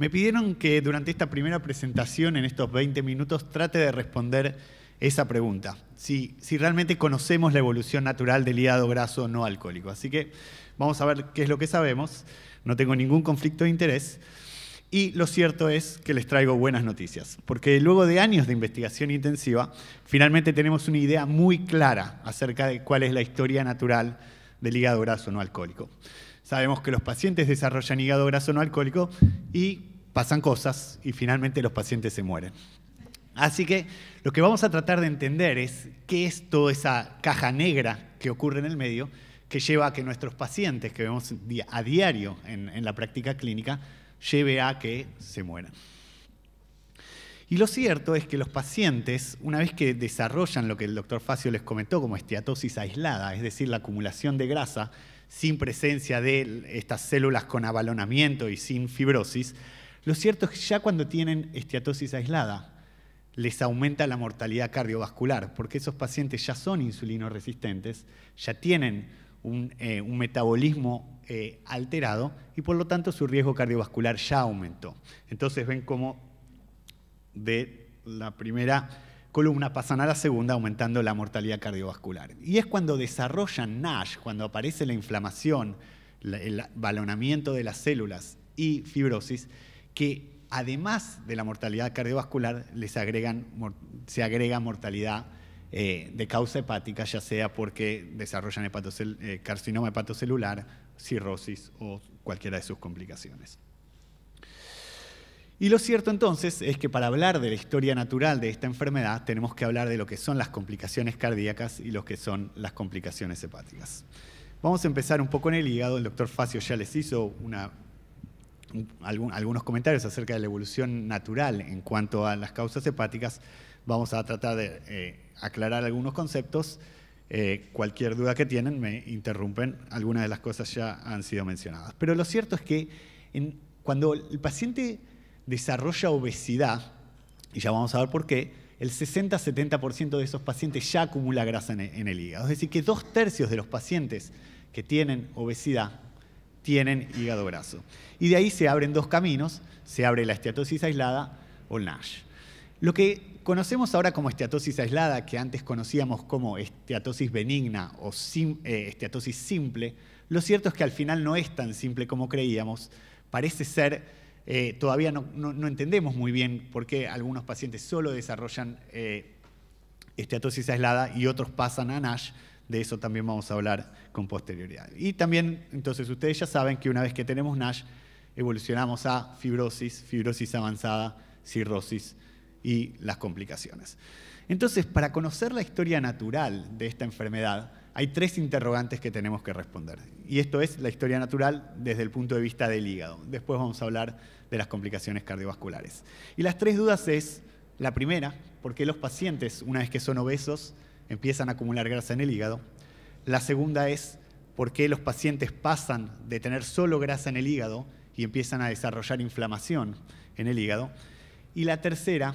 Me pidieron que durante esta primera presentación, en estos 20 minutos, trate de responder esa pregunta, si, si realmente conocemos la evolución natural del hígado graso no alcohólico. Así que vamos a ver qué es lo que sabemos, no tengo ningún conflicto de interés. Y lo cierto es que les traigo buenas noticias, porque luego de años de investigación intensiva, finalmente tenemos una idea muy clara acerca de cuál es la historia natural del hígado graso no alcohólico. Sabemos que los pacientes desarrollan hígado graso no alcohólico y pasan cosas y finalmente los pacientes se mueren. Así que lo que vamos a tratar de entender es qué es toda esa caja negra que ocurre en el medio que lleva a que nuestros pacientes que vemos a diario en, la práctica clínica lleve a que se mueran. Y lo cierto es que los pacientes, una vez que desarrollan lo que el doctor Facio les comentó como esteatosis aislada, es decir, la acumulación de grasa sin presencia de estas células con abalonamiento y sin fibrosis, lo cierto es que ya cuando tienen esteatosis aislada, les aumenta la mortalidad cardiovascular, porque esos pacientes ya son insulinoresistentes, resistentes, ya tienen un, eh, metabolismo eh, alterado y por lo tanto su riesgo cardiovascular ya aumentó. Entonces ven como de la primera columna pasan a la segunda aumentando la mortalidad cardiovascular. Y es cuando desarrollan NASH, cuando aparece la inflamación, el balonamiento de las células y fibrosis, que además de la mortalidad cardiovascular se agrega mortalidad eh, de causa hepática, ya sea porque desarrollan eh, carcinoma hepatocelular, cirrosis o cualquiera de sus complicaciones. Y lo cierto entonces es que para hablar de la historia natural de esta enfermedad tenemos que hablar de lo que son las complicaciones cardíacas y lo que son las complicaciones hepáticas. Vamos a empezar un poco en el hígado. El doctor Facio ya les hizo algunos comentarios acerca de la evolución natural en cuanto a las causas hepáticas. Vamos a tratar de eh, aclarar algunos conceptos. Eh, cualquier duda que tienen me interrumpen. Algunas de las cosas ya han sido mencionadas. Pero lo cierto es que cuando el paciente desarrolla obesidad, y ya vamos a ver por qué, el 60-70% de esos pacientes ya acumula grasa en el hígado. Es decir, que dos tercios de los pacientes que tienen obesidad tienen hígado graso. Y de ahí se abren dos caminos, se abre la esteatosis aislada o NASH. Lo que conocemos ahora como esteatosis aislada, que antes conocíamos como esteatosis benigna o eh, esteatosis simple, lo cierto es que al final no es tan simple como creíamos. Parece ser eh, todavía no, entendemos muy bien por qué algunos pacientes solo desarrollan eh, esteatosis aislada y otros pasan a NASH. De eso también vamos a hablar con posterioridad. Y también, entonces, ustedes ya saben que una vez que tenemos NASH, evolucionamos a fibrosis, fibrosis avanzada, cirrosis y las complicaciones. Entonces, para conocer la historia natural de esta enfermedad, hay tres interrogantes que tenemos que responder. Y esto es la historia natural desde el punto de vista del hígado. Después vamos a hablar de las complicaciones cardiovasculares. Y las tres dudas es, la primera, ¿por qué los pacientes, una vez que son obesos, empiezan a acumular grasa en el hígado? La segunda es, ¿por qué los pacientes pasan de tener solo grasa en el hígado y empiezan a desarrollar inflamación en el hígado? Y la tercera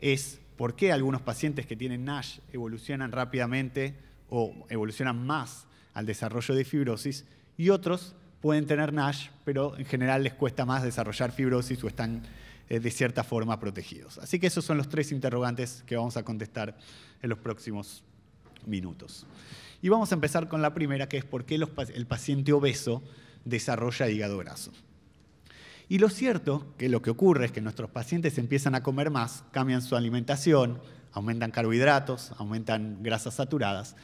es, ¿por qué algunos pacientes que tienen NASH evolucionan rápidamente o evolucionan más al desarrollo de fibrosis y otros pueden tener NASH, pero en general les cuesta más desarrollar fibrosis o están eh, de cierta forma protegidos. Así que esos son los tres interrogantes que vamos a contestar en los próximos minutos. Y vamos a empezar con la primera, que es por qué el paciente obeso desarrolla hígado graso. Y lo cierto que lo que ocurre es que nuestros pacientes empiezan a comer más, cambian su alimentación, aumentan carbohidratos, aumentan grasas saturadas,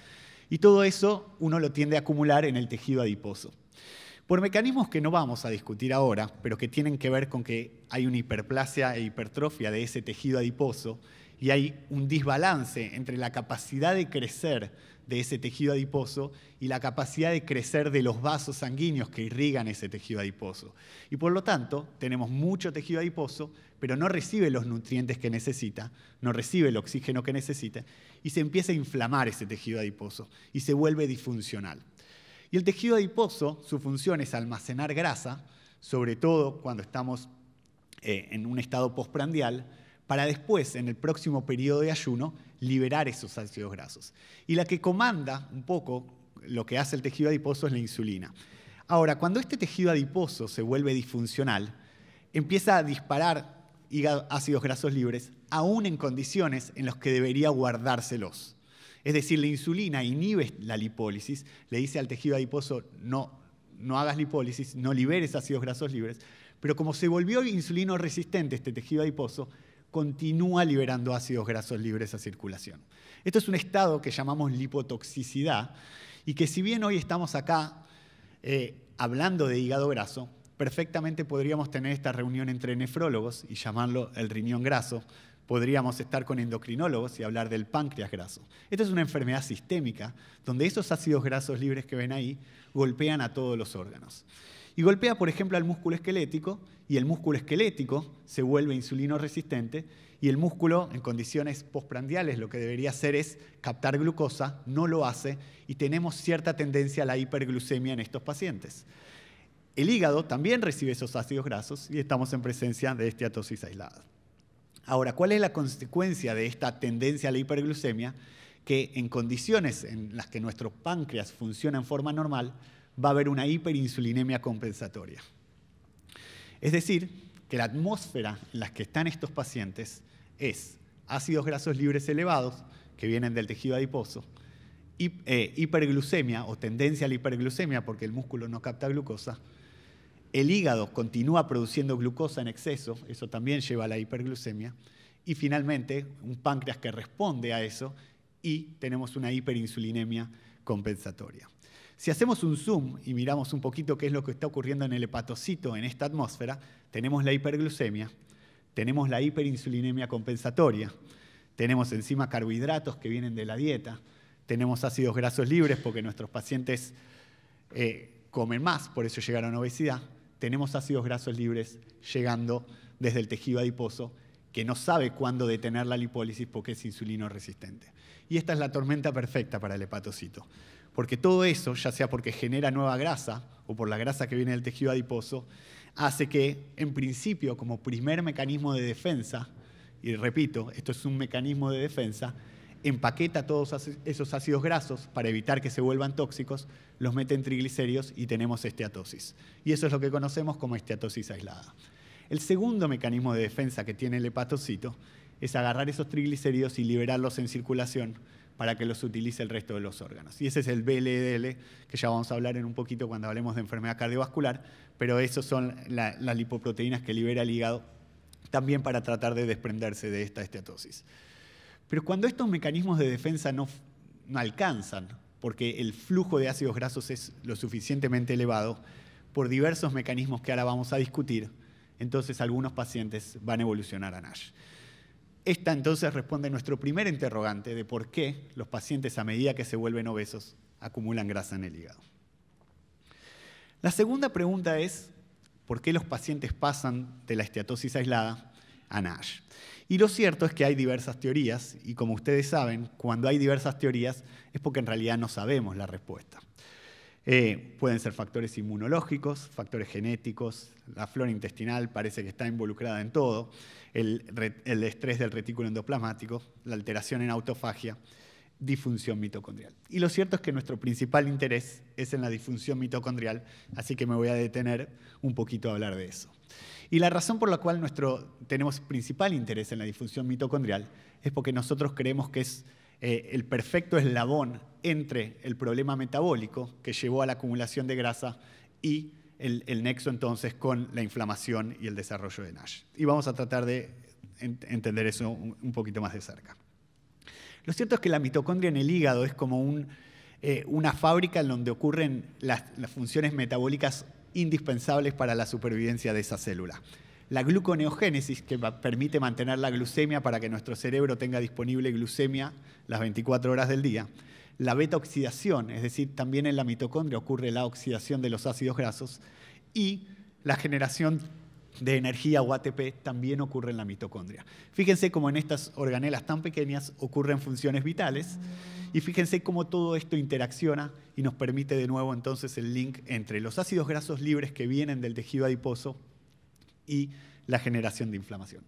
y todo eso uno lo tiende a acumular en el tejido adiposo. Por mecanismos que no vamos a discutir ahora, pero que tienen que ver con que hay una hiperplasia e hipertrofia de ese tejido adiposo y hay un desbalance entre la capacidad de crecer de ese tejido adiposo y la capacidad de crecer de los vasos sanguíneos que irrigan ese tejido adiposo. Y por lo tanto, tenemos mucho tejido adiposo, pero no recibe los nutrientes que necesita, no recibe el oxígeno que necesita, y se empieza a inflamar ese tejido adiposo y se vuelve disfuncional. Y el tejido adiposo, su función es almacenar grasa, sobre todo cuando estamos eh, en un estado postprandial, para después, en el próximo periodo de ayuno, liberar esos ácidos grasos. Y la que comanda un poco lo que hace el tejido adiposo es la insulina. Ahora, cuando este tejido adiposo se vuelve disfuncional, empieza a disparar ácidos grasos libres, aún en condiciones en las que debería guardárselos. Es decir, la insulina inhibe la lipólisis, le dice al tejido adiposo, no, no hagas lipólisis, no liberes ácidos grasos libres, pero como se volvió insulino resistente este tejido adiposo, continúa liberando ácidos grasos libres a circulación. Esto es un estado que llamamos lipotoxicidad y que si bien hoy estamos acá eh, hablando de hígado graso, perfectamente podríamos tener esta reunión entre nefrólogos y llamarlo el riñón graso, podríamos estar con endocrinólogos y hablar del páncreas graso. Esta es una enfermedad sistémica donde esos ácidos grasos libres que ven ahí golpean a todos los órganos. Y golpea, por ejemplo, al músculo esquelético y el músculo esquelético se vuelve insulino resistente y el músculo en condiciones postprandiales lo que debería hacer es captar glucosa, no lo hace y tenemos cierta tendencia a la hiperglucemia en estos pacientes. El hígado también recibe esos ácidos grasos y estamos en presencia de esteatosis aislada. Ahora, ¿cuál es la consecuencia de esta tendencia a la hiperglucemia? Que en condiciones en las que nuestro páncreas funciona en forma normal, va a haber una hiperinsulinemia compensatoria. Es decir, que la atmósfera en la que están estos pacientes es ácidos grasos libres elevados, que vienen del tejido adiposo, eh, hiperglucemia o tendencia a la hiperglucemia porque el músculo no capta glucosa, el hígado continúa produciendo glucosa en exceso, eso también lleva a la hiperglucemia, y finalmente un páncreas que responde a eso y tenemos una hiperinsulinemia compensatoria. Si hacemos un zoom y miramos un poquito qué es lo que está ocurriendo en el hepatocito, en esta atmósfera, tenemos la hiperglucemia, tenemos la hiperinsulinemia compensatoria, tenemos encima carbohidratos que vienen de la dieta, tenemos ácidos grasos libres porque nuestros pacientes eh, comen más, por eso llegaron a obesidad, tenemos ácidos grasos libres llegando desde el tejido adiposo que no sabe cuándo detener la lipólisis porque es insulino resistente. Y esta es la tormenta perfecta para el hepatocito. Porque todo eso, ya sea porque genera nueva grasa o por la grasa que viene del tejido adiposo, hace que, en principio, como primer mecanismo de defensa, y repito, esto es un mecanismo de defensa, empaqueta todos esos ácidos grasos para evitar que se vuelvan tóxicos, los mete en triglicéridos y tenemos esteatosis. Y eso es lo que conocemos como esteatosis aislada. El segundo mecanismo de defensa que tiene el hepatocito es agarrar esos triglicéridos y liberarlos en circulación para que los utilice el resto de los órganos. Y ese es el BLDL, que ya vamos a hablar en un poquito cuando hablemos de enfermedad cardiovascular, pero esas son las lipoproteínas que libera el hígado también para tratar de desprenderse de esta esteatosis. Pero cuando estos mecanismos de defensa no, no alcanzan, porque el flujo de ácidos grasos es lo suficientemente elevado, por diversos mecanismos que ahora vamos a discutir, entonces algunos pacientes van a evolucionar a NASH. Esta entonces responde a nuestro primer interrogante de por qué los pacientes a medida que se vuelven obesos acumulan grasa en el hígado. La segunda pregunta es por qué los pacientes pasan de la esteatosis aislada a NASH. Y lo cierto es que hay diversas teorías y como ustedes saben, cuando hay diversas teorías es porque en realidad no sabemos la respuesta. Eh, pueden ser factores inmunológicos, factores genéticos, la flora intestinal parece que está involucrada en todo, el, estrés del retículo endoplasmático, la alteración en autofagia, disfunción mitocondrial. Y lo cierto es que nuestro principal interés es en la disfunción mitocondrial, así que me voy a detener un poquito a hablar de eso. Y la razón por la cual nuestro, tenemos principal interés en la disfunción mitocondrial es porque nosotros creemos que es eh, el perfecto eslabón entre el problema metabólico que llevó a la acumulación de grasa y el, nexo entonces con la inflamación y el desarrollo de NASH. Y vamos a tratar de entender eso un, poquito más de cerca. Lo cierto es que la mitocondria en el hígado es como eh, una fábrica en donde ocurren las funciones metabólicas indispensables para la supervivencia de esa célula la gluconeogénesis, que permite mantener la glucemia para que nuestro cerebro tenga disponible glucemia las 24 horas del día. La beta oxidación, es decir, también en la mitocondria ocurre la oxidación de los ácidos grasos. Y la generación de energía o ATP también ocurre en la mitocondria. Fíjense cómo en estas organelas tan pequeñas ocurren funciones vitales y fíjense cómo todo esto interacciona y nos permite de nuevo entonces el link entre los ácidos grasos libres que vienen del tejido adiposo y la generación de inflamación.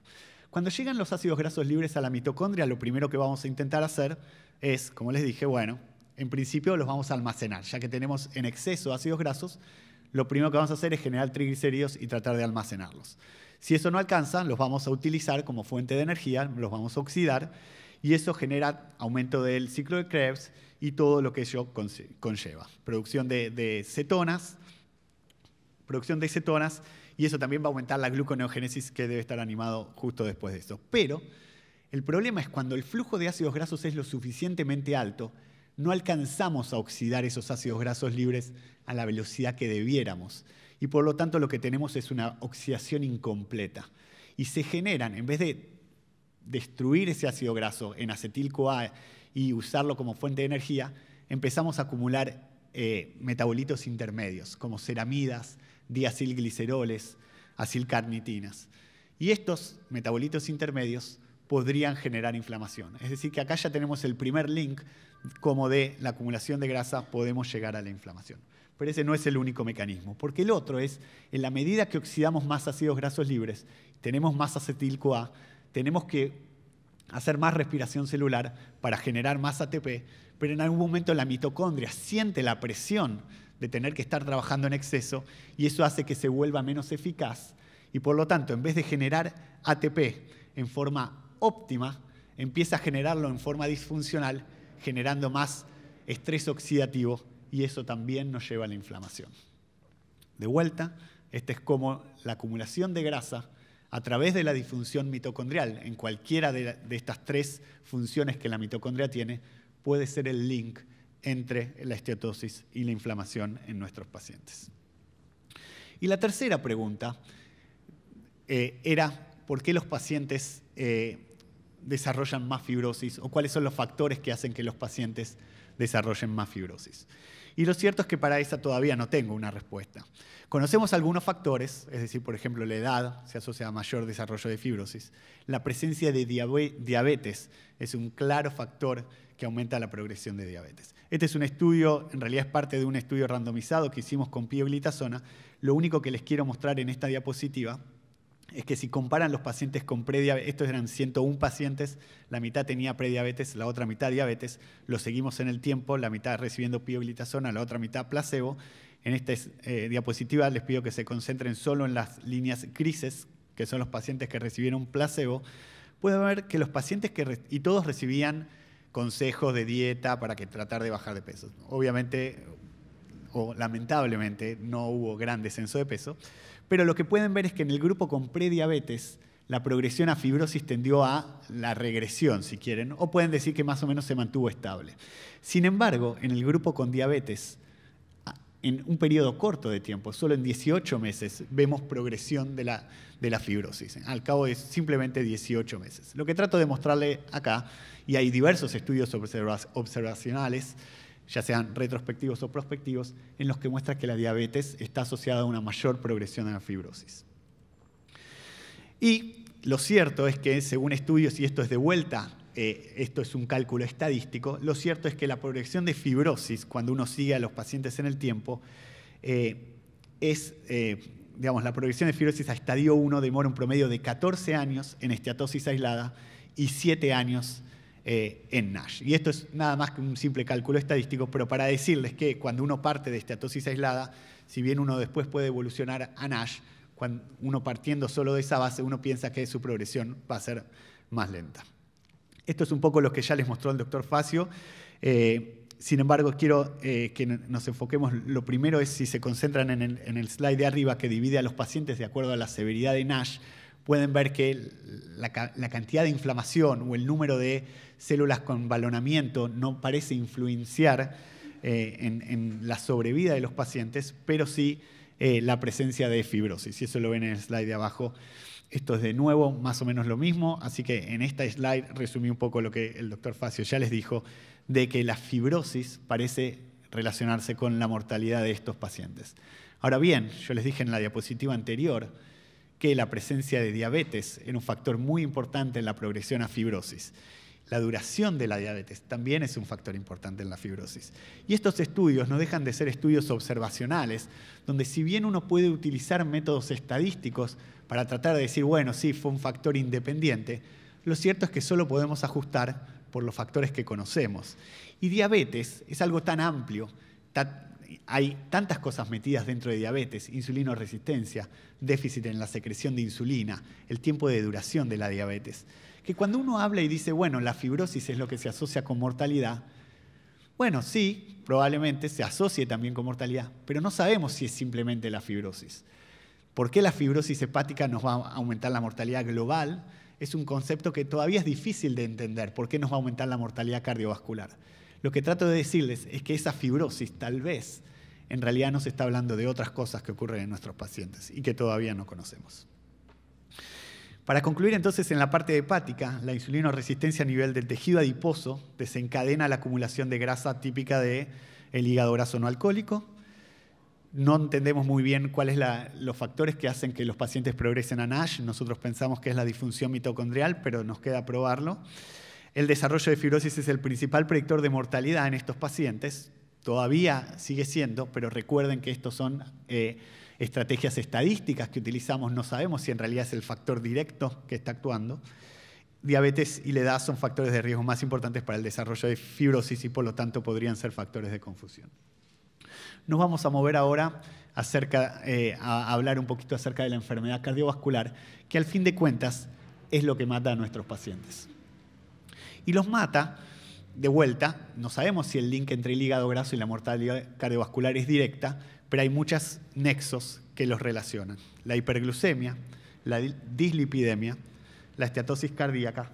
Cuando llegan los ácidos grasos libres a la mitocondria, lo primero que vamos a intentar hacer es, como les dije, bueno, en principio los vamos a almacenar, ya que tenemos en exceso ácidos grasos, lo primero que vamos a hacer es generar triglicéridos y tratar de almacenarlos. Si eso no alcanza, los vamos a utilizar como fuente de energía, los vamos a oxidar y eso genera aumento del ciclo de Krebs y todo lo que ello conlleva. Producción de, cetonas, producción de cetonas y eso también va a aumentar la gluconeogénesis que debe estar animado justo después de eso. Pero el problema es cuando el flujo de ácidos grasos es lo suficientemente alto, no alcanzamos a oxidar esos ácidos grasos libres a la velocidad que debiéramos. Y por lo tanto lo que tenemos es una oxidación incompleta. Y se generan, en vez de destruir ese ácido graso en acetil-CoA y usarlo como fuente de energía, empezamos a acumular eh, metabolitos intermedios, como ceramidas, diacilgliceroles, acilcarnitinas. Y estos metabolitos intermedios podrían generar inflamación. Es decir, que acá ya tenemos el primer link, como de la acumulación de grasa podemos llegar a la inflamación. Pero ese no es el único mecanismo, porque el otro es, en la medida que oxidamos más ácidos grasos libres, tenemos más acetil-CoA, tenemos que hacer más respiración celular para generar más ATP, pero en algún momento la mitocondria siente la presión de tener que estar trabajando en exceso y eso hace que se vuelva menos eficaz y por lo tanto en vez de generar ATP en forma óptima, empieza a generarlo en forma disfuncional, generando más estrés oxidativo y eso también nos lleva a la inflamación. De vuelta, este es como la acumulación de grasa a través de la disfunción mitocondrial, en cualquiera de estas tres funciones que la mitocondria tiene, puede ser el link entre la esteatosis y la inflamación en nuestros pacientes. Y la tercera pregunta eh, era por qué los pacientes eh, desarrollan más fibrosis o cuáles son los factores que hacen que los pacientes desarrollen más fibrosis. Y lo cierto es que para esa todavía no tengo una respuesta. Conocemos algunos factores, es decir, por ejemplo, la edad se asocia a mayor desarrollo de fibrosis. La presencia de diabetes es un claro factor que aumenta la progresión de diabetes. Este es un estudio, en realidad es parte de un estudio randomizado que hicimos con pioglitazona. Lo único que les quiero mostrar en esta diapositiva es que si comparan los pacientes con prediabetes, estos eran 101 pacientes, la mitad tenía prediabetes, la otra mitad diabetes, lo seguimos en el tiempo, la mitad recibiendo pioglitazona, la otra mitad placebo. En esta eh, diapositiva les pido que se concentren solo en las líneas grises, que son los pacientes que recibieron placebo. Pueden ver que los pacientes que, y todos recibían consejos de dieta para que tratar de bajar de peso. Obviamente, o lamentablemente, no hubo gran descenso de peso, pero lo que pueden ver es que en el grupo con prediabetes, la progresión a fibrosis tendió a la regresión, si quieren, o pueden decir que más o menos se mantuvo estable. Sin embargo, en el grupo con diabetes, en un periodo corto de tiempo, solo en 18 meses, vemos progresión de la, fibrosis, al cabo de simplemente 18 meses. Lo que trato de mostrarle acá, y hay diversos estudios observacionales, ya sean retrospectivos o prospectivos, en los que muestra que la diabetes está asociada a una mayor progresión de la fibrosis. Y lo cierto es que, según estudios, y esto es de vuelta eh, esto es un cálculo estadístico, lo cierto es que la progresión de fibrosis, cuando uno sigue a los pacientes en el tiempo, eh, es, eh, digamos, la progresión de fibrosis a estadio 1 demora un promedio de 14 años en esteatosis aislada y 7 años en NASH. Y esto es nada más que un simple cálculo estadístico, pero para decirles que cuando uno parte de esteatosis aislada, si bien uno después puede evolucionar a NASH, cuando uno partiendo solo de esa base, uno piensa que su progresión va a ser más lenta. Esto es un poco lo que ya les mostró el doctor Facio. Eh, sin embargo, quiero eh, que nos enfoquemos, lo primero es si se concentran en el, slide de arriba que divide a los pacientes de acuerdo a la severidad de NASH, pueden ver que la, cantidad de inflamación o el número de células con balonamiento no parece influenciar eh, en, en, la sobrevida de los pacientes, pero sí la presencia de fibrosis, y eso lo ven en el slide de abajo. Esto es de nuevo más o menos lo mismo, así que en esta slide resumí un poco lo que el doctor Facio ya les dijo, de que la fibrosis parece relacionarse con la mortalidad de estos pacientes. Ahora bien, yo les dije en la diapositiva anterior que la presencia de diabetes era un factor muy importante en la progresión a fibrosis. La duración de la diabetes también es un factor importante en la fibrosis. Y estos estudios no dejan de ser estudios observacionales, donde si bien uno puede utilizar métodos estadísticos para tratar de decir, bueno, sí, fue un factor independiente, lo cierto es que solo podemos ajustar por los factores que conocemos. Y diabetes es algo tan amplio, hay tantas cosas metidas dentro de diabetes, resistencia, déficit en la secreción de insulina, el tiempo de duración de la diabetes que cuando uno habla y dice, bueno, la fibrosis es lo que se asocia con mortalidad, bueno, sí, probablemente se asocie también con mortalidad, pero no sabemos si es simplemente la fibrosis. ¿Por qué la fibrosis hepática nos va a aumentar la mortalidad global? Es un concepto que todavía es difícil de entender. ¿Por qué nos va a aumentar la mortalidad cardiovascular? Lo que trato de decirles es que esa fibrosis tal vez en realidad nos está hablando de otras cosas que ocurren en nuestros pacientes y que todavía no conocemos. Para concluir entonces en la parte hepática, la insulinoresistencia a nivel del tejido adiposo desencadena la acumulación de grasa típica del el hígado graso no alcohólico. No entendemos muy bien cuáles son los factores que hacen que los pacientes progresen a NASH. Nosotros pensamos que es la disfunción mitocondrial, pero nos queda probarlo. El desarrollo de fibrosis es el principal predictor de mortalidad en estos pacientes. Todavía sigue siendo, pero recuerden que estos son... Eh, estrategias estadísticas que utilizamos, no sabemos si en realidad es el factor directo que está actuando. Diabetes y la edad son factores de riesgo más importantes para el desarrollo de fibrosis y por lo tanto podrían ser factores de confusión. Nos vamos a mover ahora eh, a hablar un poquito acerca de la enfermedad cardiovascular, que al fin de cuentas es lo que mata a nuestros pacientes. Y los mata de vuelta, no sabemos si el link entre el hígado graso y la mortalidad cardiovascular es directa, pero hay muchos nexos que los relacionan. La hiperglucemia, la dislipidemia, la estatosis cardíaca.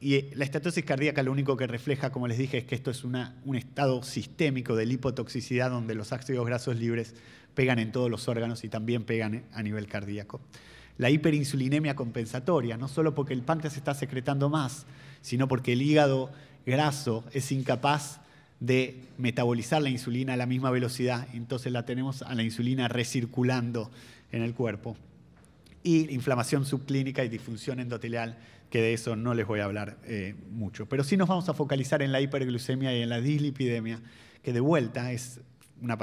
Y eh, la estatosis cardíaca lo único que refleja, como les dije, es que esto es un estado sistémico de lipotoxicidad donde los ácidos grasos libres pegan en todos los órganos y también pegan a nivel cardíaco. La hiperinsulinemia compensatoria, no solo porque el páncreas está secretando más, sino porque el hígado graso es incapaz de metabolizar la insulina a la misma velocidad, entonces la tenemos a la insulina recirculando en el cuerpo. Y inflamación subclínica y disfunción endotelial, que de eso no les voy a hablar eh, mucho. Pero sí nos vamos a focalizar en la hiperglucemia y en la dislipidemia, que de vuelta es una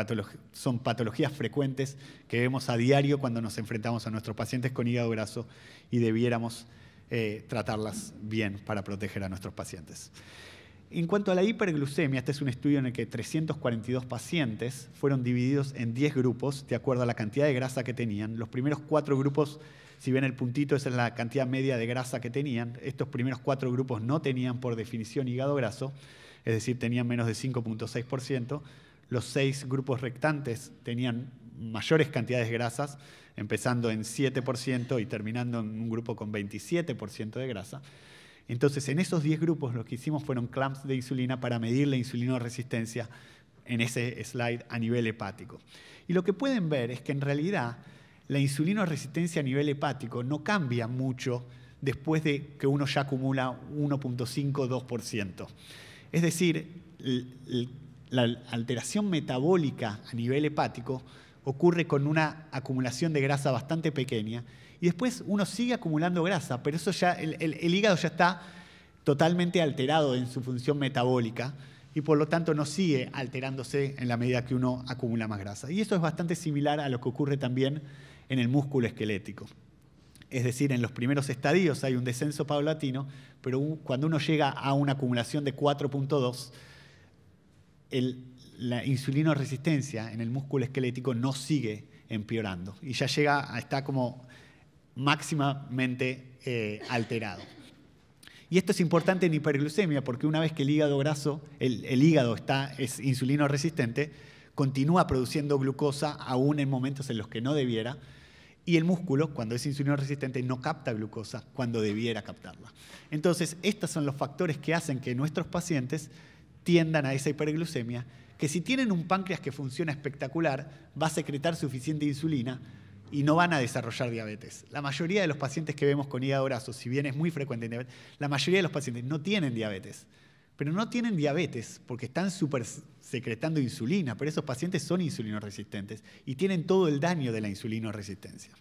son patologías frecuentes que vemos a diario cuando nos enfrentamos a nuestros pacientes con hígado graso y debiéramos eh, tratarlas bien para proteger a nuestros pacientes en cuanto a la hiperglucemia, este es un estudio en el que 342 pacientes fueron divididos en 10 grupos, de acuerdo a la cantidad de grasa que tenían. Los primeros cuatro grupos, si ven el puntito, es la cantidad media de grasa que tenían. Estos primeros cuatro grupos no tenían por definición hígado graso, es decir, tenían menos de 5.6%. Los seis grupos rectantes tenían mayores cantidades de grasas, empezando en 7% y terminando en un grupo con 27% de grasa. Entonces, en esos 10 grupos lo que hicimos fueron clamps de insulina para medir la insulinoresistencia en ese slide a nivel hepático. Y lo que pueden ver es que en realidad la insulinoresistencia a nivel hepático no cambia mucho después de que uno ya acumula 1.5-2%. Es decir, la alteración metabólica a nivel hepático ocurre con una acumulación de grasa bastante pequeña y después uno sigue acumulando grasa, pero eso ya, el, hígado ya está totalmente alterado en su función metabólica y por lo tanto no sigue alterándose en la medida que uno acumula más grasa. Y eso es bastante similar a lo que ocurre también en el músculo esquelético. Es decir, en los primeros estadios hay un descenso paulatino, pero cuando uno llega a una acumulación de 4.2, la insulino resistencia en el músculo esquelético no sigue empeorando y ya llega, a está como máximamente eh, alterado. Y esto es importante en hiperglucemia porque una vez que el hígado graso, el, hígado está, es insulino resistente, continúa produciendo glucosa aún en momentos en los que no debiera y el músculo, cuando es insulino resistente, no capta glucosa cuando debiera captarla. Entonces, estos son los factores que hacen que nuestros pacientes tiendan a esa hiperglucemia, que si tienen un páncreas que funciona espectacular, va a secretar suficiente insulina, y no van a desarrollar diabetes. La mayoría de los pacientes que vemos con hígado graso, si bien es muy frecuente la mayoría de los pacientes no tienen diabetes. Pero no tienen diabetes porque están super secretando insulina, pero esos pacientes son insulinoresistentes y tienen todo el daño de la insulinoresistencia.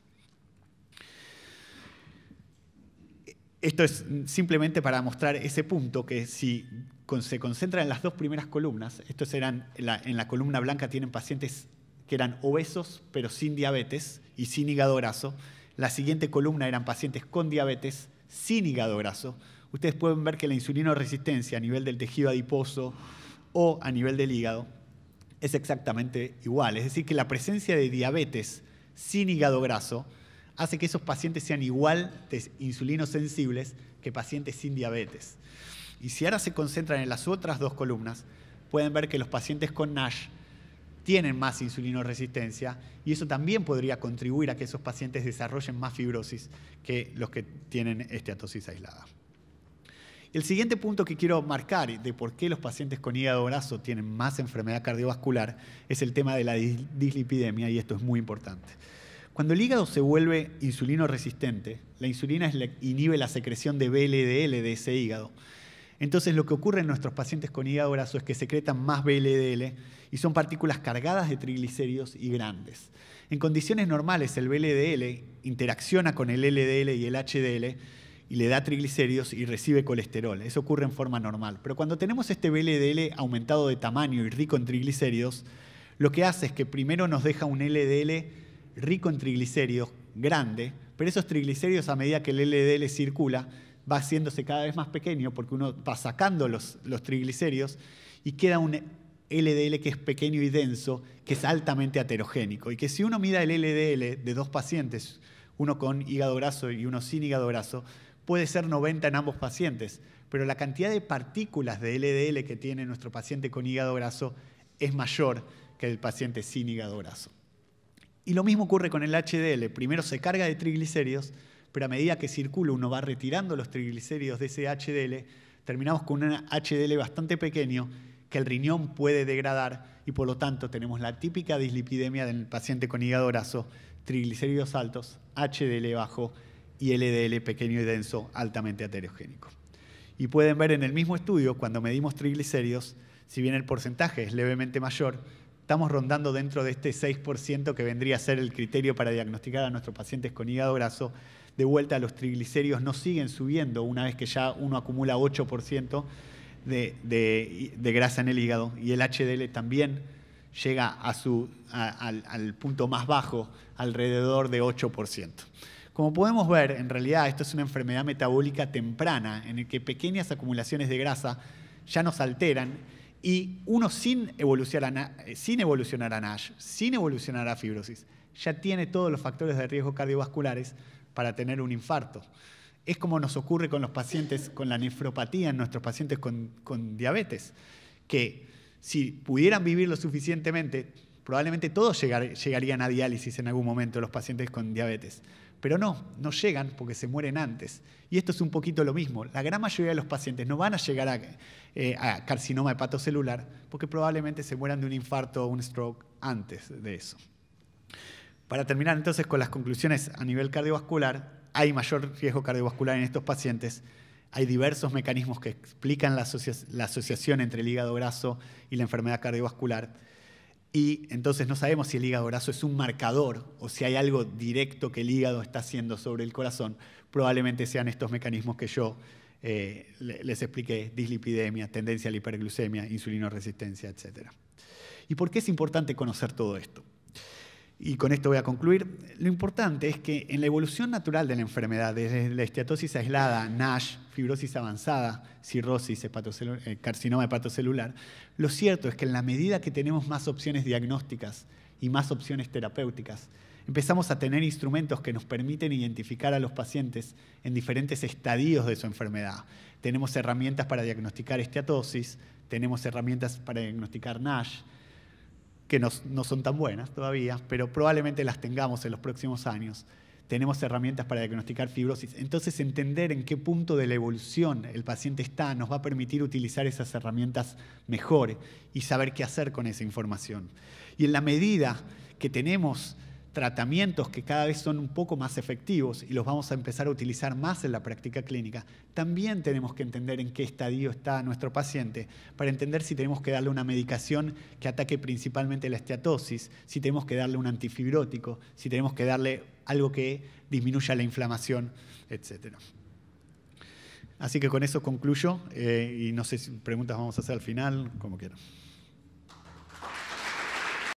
Esto es simplemente para mostrar ese punto que si se concentran en las dos primeras columnas, estos eran, en la columna blanca tienen pacientes que eran obesos pero sin diabetes y sin hígado graso. La siguiente columna eran pacientes con diabetes sin hígado graso. Ustedes pueden ver que la insulinoresistencia a nivel del tejido adiposo o a nivel del hígado es exactamente igual. Es decir, que la presencia de diabetes sin hígado graso hace que esos pacientes sean igual de insulinosensibles que pacientes sin diabetes. Y si ahora se concentran en las otras dos columnas, pueden ver que los pacientes con NASH tienen más insulinoresistencia y eso también podría contribuir a que esos pacientes desarrollen más fibrosis que los que tienen esteatosis aislada. El siguiente punto que quiero marcar de por qué los pacientes con hígado graso tienen más enfermedad cardiovascular es el tema de la dislipidemia y esto es muy importante. Cuando el hígado se vuelve insulino resistente, la insulina inhibe la secreción de BLDL de ese hígado entonces lo que ocurre en nuestros pacientes con hígado graso es que secretan más BLDL y son partículas cargadas de triglicéridos y grandes. En condiciones normales el BLDL interacciona con el LDL y el HDL y le da triglicéridos y recibe colesterol. Eso ocurre en forma normal. Pero cuando tenemos este BLDL aumentado de tamaño y rico en triglicéridos, lo que hace es que primero nos deja un LDL rico en triglicéridos, grande, pero esos triglicéridos a medida que el LDL circula, va haciéndose cada vez más pequeño porque uno va sacando los, triglicéridos y queda un LDL que es pequeño y denso, que es altamente aterogénico. Y que si uno mide el LDL de dos pacientes, uno con hígado graso y uno sin hígado graso, puede ser 90 en ambos pacientes, pero la cantidad de partículas de LDL que tiene nuestro paciente con hígado graso es mayor que el paciente sin hígado graso. Y lo mismo ocurre con el HDL. Primero se carga de triglicéridos, pero a medida que circula uno va retirando los triglicéridos de ese HDL, terminamos con un HDL bastante pequeño que el riñón puede degradar y por lo tanto tenemos la típica dislipidemia del paciente con hígado graso, triglicéridos altos, HDL bajo y LDL pequeño y denso altamente aterogénico. Y pueden ver en el mismo estudio, cuando medimos triglicéridos, si bien el porcentaje es levemente mayor, estamos rondando dentro de este 6% que vendría a ser el criterio para diagnosticar a nuestros pacientes con hígado graso, de vuelta los triglicéridos no siguen subiendo una vez que ya uno acumula 8% de, grasa en el hígado y el HDL también llega a su, al, punto más bajo, alrededor de 8%. Como podemos ver, en realidad esto es una enfermedad metabólica temprana en la que pequeñas acumulaciones de grasa ya nos alteran y uno sin evolucionar, eh, sin evolucionar a NASH, sin evolucionar a fibrosis, ya tiene todos los factores de riesgo cardiovasculares para tener un infarto. Es como nos ocurre con los pacientes con la nefropatía, en nuestros pacientes con, diabetes, que si pudieran vivir lo suficientemente, probablemente todos llegarían a diálisis en algún momento los pacientes con diabetes. Pero no, no llegan porque se mueren antes. Y esto es un poquito lo mismo. La gran mayoría de los pacientes no van a llegar a, eh, a carcinoma hepatocelular porque probablemente se mueran de un infarto o un stroke antes de eso. Para terminar entonces con las conclusiones a nivel cardiovascular, hay mayor riesgo cardiovascular en estos pacientes. Hay diversos mecanismos que explican la, asociación entre el hígado graso y la enfermedad cardiovascular. Y entonces no sabemos si el hígado graso es un marcador o si hay algo directo que el hígado está haciendo sobre el corazón. Probablemente sean estos mecanismos que yo eh, les expliqué, dislipidemia, tendencia a la hiperglucemia, insulinoresistencia, etc. ¿Y por qué es importante conocer todo esto? y con esto voy a concluir, lo importante es que en la evolución natural de la enfermedad, desde la esteatosis aislada, NASH, fibrosis avanzada, cirrosis, eh, carcinoma hepatocelular, lo cierto es que en la medida que tenemos más opciones diagnósticas y más opciones terapéuticas, empezamos a tener instrumentos que nos permiten identificar a los pacientes en diferentes estadios de su enfermedad. Tenemos herramientas para diagnosticar esteatosis, tenemos herramientas para diagnosticar NASH, que no, no son tan buenas todavía, pero probablemente las tengamos en los próximos años. Tenemos herramientas para diagnosticar fibrosis. Entonces, entender en qué punto de la evolución el paciente está nos va a permitir utilizar esas herramientas mejor y saber qué hacer con esa información. Y en la medida que tenemos tratamientos que cada vez son un poco más efectivos y los vamos a empezar a utilizar más en la práctica clínica, también tenemos que entender en qué estadio está nuestro paciente para entender si tenemos que darle una medicación que ataque principalmente la esteatosis, si tenemos que darle un antifibrótico, si tenemos que darle algo que disminuya la inflamación, etc. Así que con eso concluyo eh, y no sé si preguntas vamos a hacer al final, como quieran.